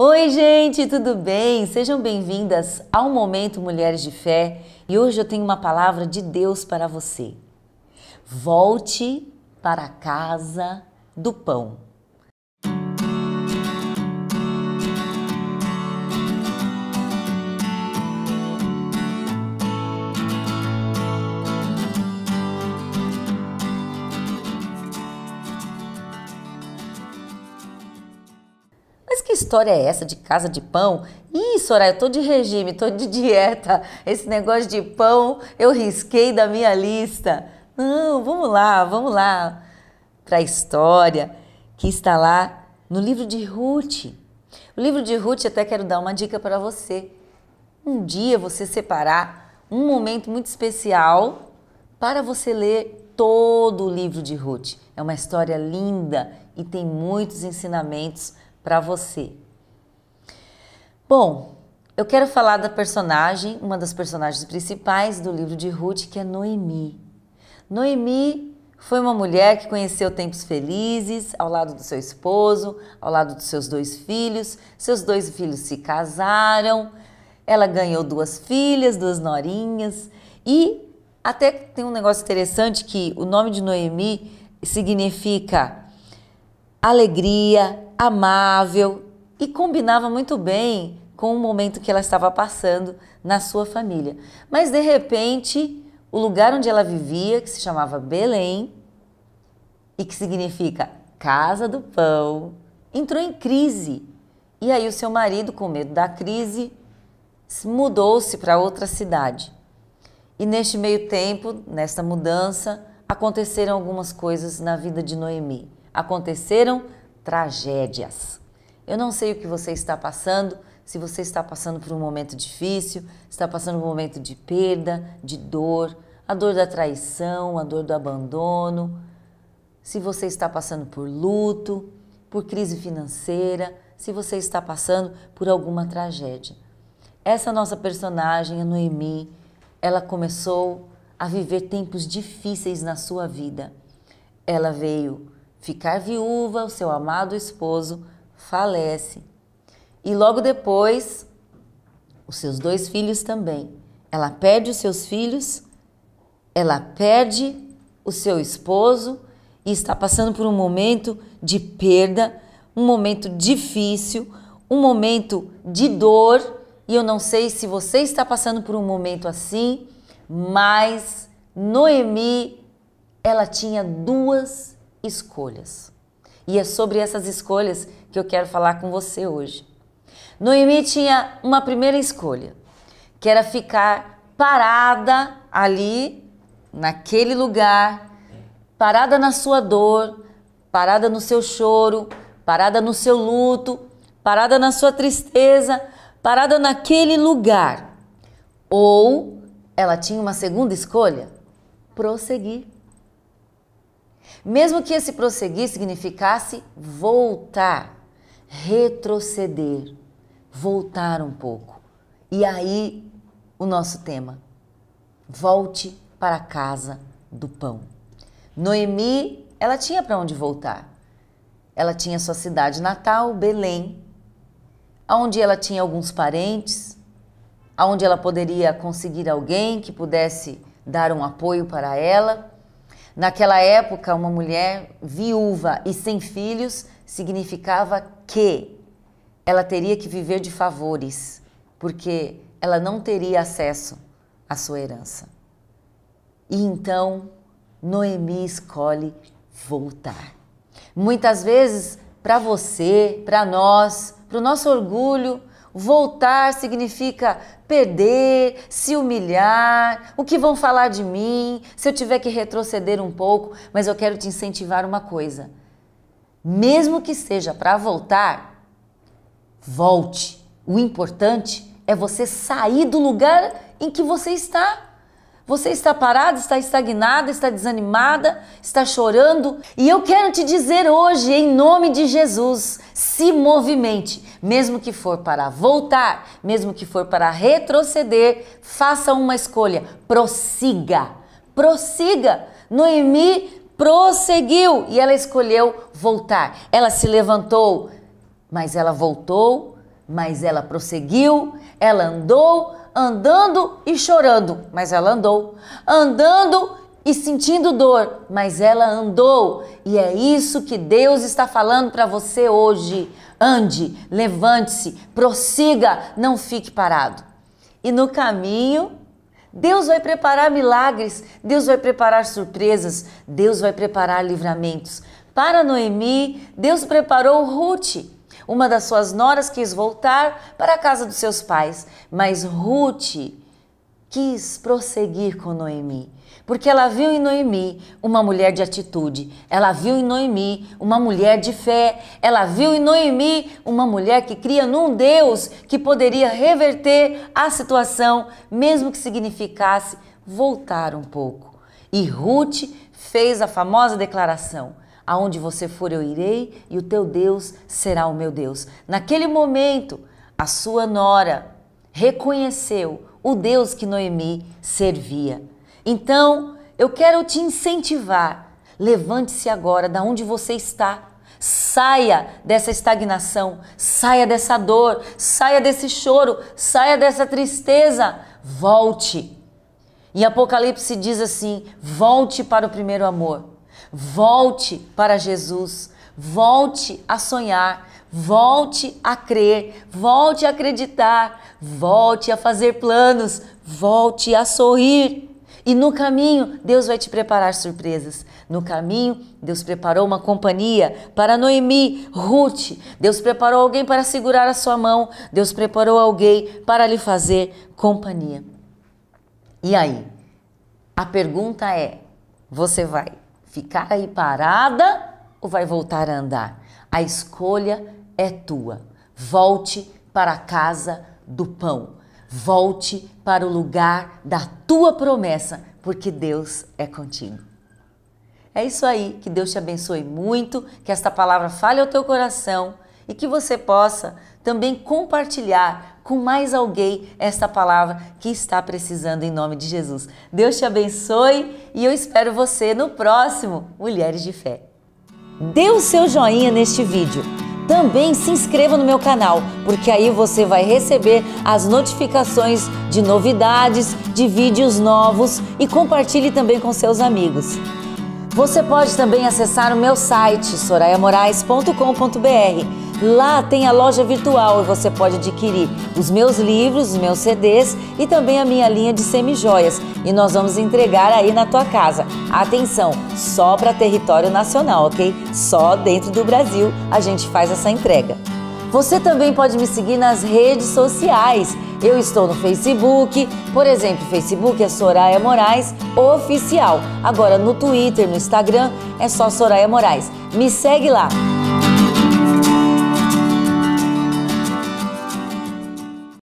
Oi, gente, tudo bem? Sejam bem-vindas ao Momento Mulheres de Fé e hoje eu tenho uma palavra de Deus para você. Volte para a casa do pão. história é essa de casa de pão? Ih, Soraya, eu tô de regime, tô de dieta. Esse negócio de pão eu risquei da minha lista. Não, vamos lá, vamos lá para a história que está lá no livro de Ruth. O livro de Ruth, até quero dar uma dica para você. Um dia você separar um momento muito especial para você ler todo o livro de Ruth. É uma história linda e tem muitos ensinamentos para você. Bom, eu quero falar da personagem, uma das personagens principais do livro de Ruth, que é Noemi. Noemi foi uma mulher que conheceu tempos felizes ao lado do seu esposo, ao lado dos seus dois filhos. Seus dois filhos se casaram, ela ganhou duas filhas, duas norinhas e até tem um negócio interessante que o nome de Noemi significa alegria, amável e combinava muito bem com o momento que ela estava passando na sua família. Mas de repente, o lugar onde ela vivia, que se chamava Belém, e que significa casa do pão, entrou em crise. E aí o seu marido, com medo da crise, mudou-se para outra cidade. E neste meio tempo, nesta mudança, aconteceram algumas coisas na vida de Noemi. Aconteceram tragédias. Eu não sei o que você está passando, se você está passando por um momento difícil, está passando por um momento de perda, de dor, a dor da traição, a dor do abandono, se você está passando por luto, por crise financeira, se você está passando por alguma tragédia. Essa nossa personagem, a Noemi, ela começou a viver tempos difíceis na sua vida. Ela veio Ficar viúva, o seu amado esposo falece. E logo depois, os seus dois filhos também. Ela perde os seus filhos, ela perde o seu esposo e está passando por um momento de perda, um momento difícil, um momento de dor. E eu não sei se você está passando por um momento assim, mas Noemi, ela tinha duas escolhas. E é sobre essas escolhas que eu quero falar com você hoje. Noemi tinha uma primeira escolha, que era ficar parada ali, naquele lugar, parada na sua dor, parada no seu choro, parada no seu luto, parada na sua tristeza, parada naquele lugar. Ou ela tinha uma segunda escolha: prosseguir. Mesmo que esse prosseguir significasse voltar, retroceder, voltar um pouco. E aí o nosso tema. Volte para a casa do pão. Noemi, ela tinha para onde voltar. Ela tinha sua cidade natal, Belém, aonde ela tinha alguns parentes, aonde ela poderia conseguir alguém que pudesse dar um apoio para ela Naquela época, uma mulher viúva e sem filhos significava que ela teria que viver de favores, porque ela não teria acesso à sua herança. E então Noemi escolhe voltar. Muitas vezes, para você, para nós, para o nosso orgulho, Voltar significa perder, se humilhar, o que vão falar de mim, se eu tiver que retroceder um pouco, mas eu quero te incentivar uma coisa. Mesmo que seja para voltar, volte. O importante é você sair do lugar em que você está. Você está parada, está estagnada, está desanimada, está chorando. E eu quero te dizer hoje, em nome de Jesus, se movimente, mesmo que for para voltar, mesmo que for para retroceder, faça uma escolha, prossiga, prossiga. Noemi prosseguiu e ela escolheu voltar. Ela se levantou, mas ela voltou, mas ela prosseguiu, ela andou, andando e chorando, mas ela andou, andando e sentindo dor, mas ela andou. E é isso que Deus está falando para você hoje. Ande, levante-se, prossiga, não fique parado. E no caminho, Deus vai preparar milagres, Deus vai preparar surpresas, Deus vai preparar livramentos. Para Noemi, Deus preparou Ruth uma das suas noras quis voltar para a casa dos seus pais, mas Ruth quis prosseguir com Noemi, porque ela viu em Noemi uma mulher de atitude, ela viu em Noemi uma mulher de fé, ela viu em Noemi uma mulher que cria num Deus que poderia reverter a situação, mesmo que significasse voltar um pouco. E Ruth fez a famosa declaração: Aonde você for, eu irei, e o teu Deus será o meu Deus. Naquele momento, a sua nora reconheceu o Deus que Noemi servia. Então, eu quero te incentivar. Levante-se agora da onde você está. Saia dessa estagnação, saia dessa dor, saia desse choro, saia dessa tristeza. Volte. E Apocalipse diz assim: volte para o primeiro amor. Volte para Jesus, volte a sonhar, volte a crer, volte a acreditar, volte a fazer planos, volte a sorrir. E no caminho, Deus vai te preparar surpresas. No caminho, Deus preparou uma companhia para Noemi, Ruth. Deus preparou alguém para segurar a sua mão. Deus preparou alguém para lhe fazer companhia. E aí? A pergunta é: você vai? ficar aí parada ou vai voltar a andar? A escolha é tua. Volte para a casa do pão. Volte para o lugar da tua promessa, porque Deus é contigo. É isso aí, que Deus te abençoe muito, que esta palavra fale ao teu coração e que você possa também compartilhar com mais alguém esta palavra que está precisando em nome de Jesus. Deus te abençoe e eu espero você no próximo Mulheres de Fé. Dê o seu joinha neste vídeo. Também se inscreva no meu canal, porque aí você vai receber as notificações de novidades, de vídeos novos e compartilhe também com seus amigos. Você pode também acessar o meu site soraiamorais.com.br Lá tem a loja virtual e você pode adquirir os meus livros, os meus CDs e também a minha linha de semijoias. E nós vamos entregar aí na tua casa. Atenção, só para território nacional, ok? Só dentro do Brasil a gente faz essa entrega. Você também pode me seguir nas redes sociais. Eu estou no Facebook, por exemplo, Facebook é Soraya Moraes Oficial. Agora no Twitter, no Instagram é só Soraya Moraes. Me segue lá.